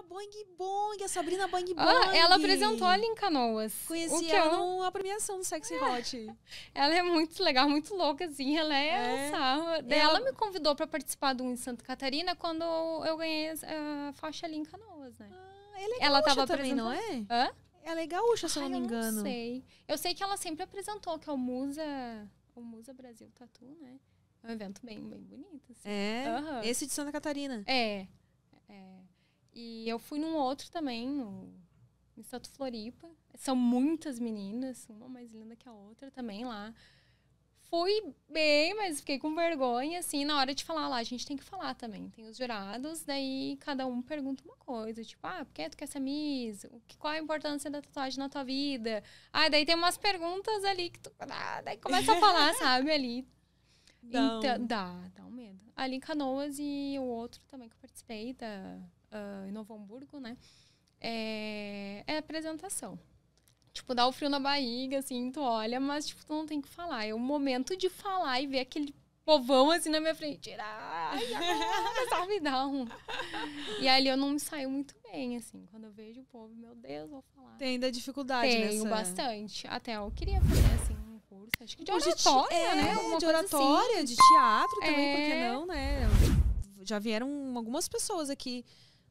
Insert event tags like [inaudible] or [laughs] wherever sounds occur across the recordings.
a Bang Bang, a Sabrina Bang Bang. Ah, ela apresentou ali em Canoas. Conheci ela eu... na premiação do Sexy é. Hot. [laughs] Ela é muito legal, muito louca, assim. Ela é, é. sarra. Ela... ela... me convidou para participar de um em Santa Catarina quando eu ganhei a faixa ali em Canoas, né? Ah, ela é ela tava também, apresentando... não é? Hã? Ela é gaúcha, se Ai, eu não me engano. não sei. Eu sei que ela sempre apresentou, que é o Musa... O Musa Brasil Tatu, né? É um evento bem, bem bonito. Assim. É? Uhum. Esse de Santa Catarina. É. E eu fui num outro também, no Instituto Floripa. São muitas meninas, uma mais linda que a outra também lá. Fui bem, mas fiquei com vergonha, assim, na hora de falar lá, a gente tem que falar também. Tem os jurados, daí cada um pergunta uma coisa, tipo, ah, por que tu quer essa Miss? Qual a importância da tatuagem na tua vida? Ah, daí tem umas perguntas ali que tu. Ah, daí começa a falar, sabe, ali. Então, dá, dá um medo. Ali em Canoas e o outro também que eu participei da uh, em Novo Hamburgo, né? É, é apresentação. Tipo, dá o frio na barriga, assim, tu olha, mas, tipo, tu não tem que falar. É o momento de falar e ver aquele povão, assim, na minha frente. Ai, sabe? Dá um... E ali eu não me saio muito bem, assim. Quando eu vejo o povo, meu Deus, vou falar. Tem ainda dificuldade Tenho nessa... Tenho bastante. Até eu queria fazer, assim, um curso, acho que de oratória, né? né? Alguma de oratória, assim. de teatro também, é... porque não, né? Já vieram algumas pessoas aqui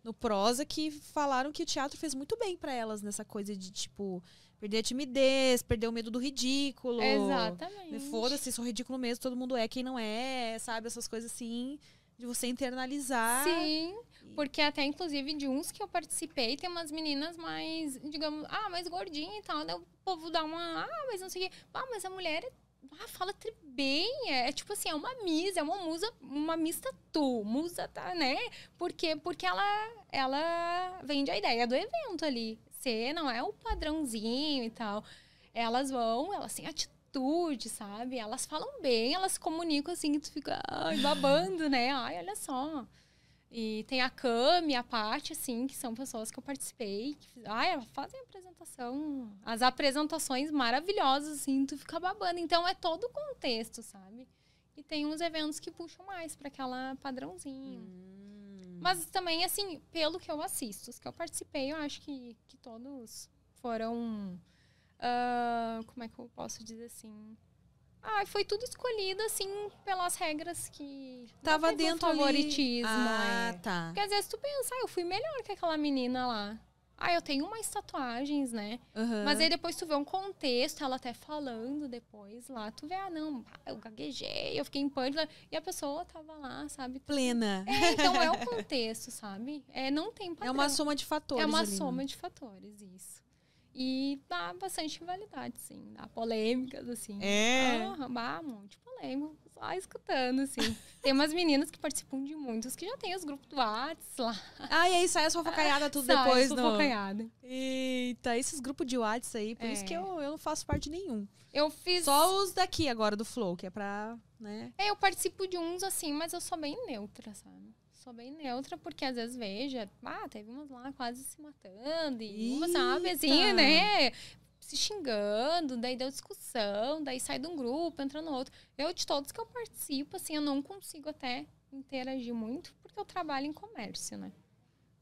no prosa que falaram que o teatro fez muito bem para elas nessa coisa de tipo perder a timidez, perder o medo do ridículo. Exatamente. Né, foda-se, sou ridículo mesmo, todo mundo é quem não é, sabe essas coisas assim de você internalizar. Sim. Porque até, inclusive, de uns que eu participei, tem umas meninas mais, digamos, ah, mais gordinha e tal. Daí o povo dá uma, ah, mas não sei o quê. Ah, mas a mulher é ah, fala bem, é, é, tipo assim, é uma misa, é uma musa, uma mista tu, musa tá, né? Porque porque ela ela vende a ideia do evento ali. Você não é o padrãozinho e tal. Elas vão, elas têm atitude, sabe? Elas falam bem, elas comunicam assim que tu fica ai, babando, né? Ai, olha só. E tem a Cami, a parte assim, que são pessoas que eu participei. Que, ah, elas fazem apresentação. As apresentações maravilhosas, assim, tu fica babando. Então é todo o contexto, sabe? E tem uns eventos que puxam mais para aquela padrãozinho. Hum. Mas também, assim, pelo que eu assisto, os que eu participei, eu acho que, que todos foram. Uh, como é que eu posso dizer assim? Ah, foi tudo escolhido, assim, pelas regras que. Tava dentro do favoritismo. Ali. Ah, é. tá. Porque às vezes tu pensa, ah, eu fui melhor que aquela menina lá. Ah, eu tenho umas tatuagens, né? Uhum. Mas aí depois tu vê um contexto, ela até falando depois lá, tu vê, ah, não, eu gaguejei, eu fiquei em pânico. E a pessoa tava lá, sabe? Plena. É, então é o contexto, sabe? É, não tem padrão. É uma é né? soma de fatores. É uma ali, soma né? de fatores, isso. E dá bastante rivalidade, sim. Dá polêmicas, assim. É. Ah, um monte de polêmica, só escutando, assim. [laughs] tem umas meninas que participam de muitos que já tem os grupos do Whats lá. Ah, e aí sai as fofocaiadas tudo sai depois, não? fofocaiada. Eita, esses grupos de Whats aí, por é. isso que eu, eu não faço parte de nenhum. Eu fiz. Só os daqui agora, do Flow, que é pra né? É, eu participo de uns assim, mas eu sou bem neutra, sabe? Sou bem neutra, porque às vezes vejo, é, ah, teve umas lá quase se matando, e uma, sabe, assim, né? Se xingando, daí deu discussão, daí sai de um grupo, entra no outro. Eu, de todos que eu participo, assim, eu não consigo até interagir muito, porque eu trabalho em comércio, né?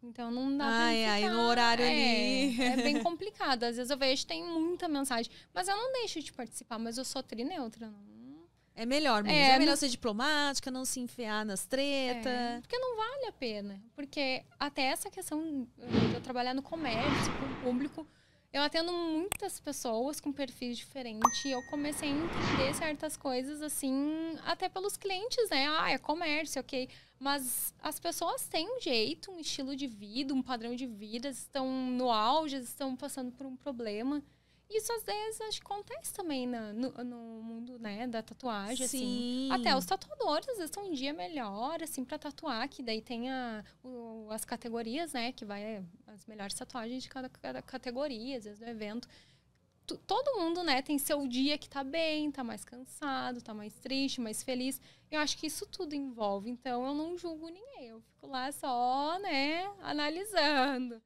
Então não dá ai, pra aí no horário é, ali. É, é bem [laughs] complicado. Às vezes eu vejo tem muita mensagem. Mas eu não deixo de participar, mas eu sou trineutra. Não, é melhor mesmo. É, é melhor não... ser diplomática, não se enfiar nas tretas. É, porque não vale a pena. Porque até essa questão de eu trabalhar no comércio, com o público, eu atendo muitas pessoas com perfis diferentes. E eu comecei a entender certas coisas, assim, até pelos clientes, né? Ah, é comércio, ok. Mas as pessoas têm um jeito, um estilo de vida, um padrão de vida, estão no auge, estão passando por um problema. Isso às vezes acontece também na, no, no, mundo, né, da tatuagem, assim. Sim. assim. Até os tatuadores, às vezes, estão um dia melhor, assim, para tatuar, que daí tem a, o, as categorias, né, que vai as melhores tatuagens de cada, cada categoria, às vezes, do evento todo mundo, né, tem seu dia que tá bem, tá mais cansado, tá mais triste, mais feliz. Eu acho que isso tudo envolve, então eu não julgo ninguém. Eu fico lá só, né, analisando.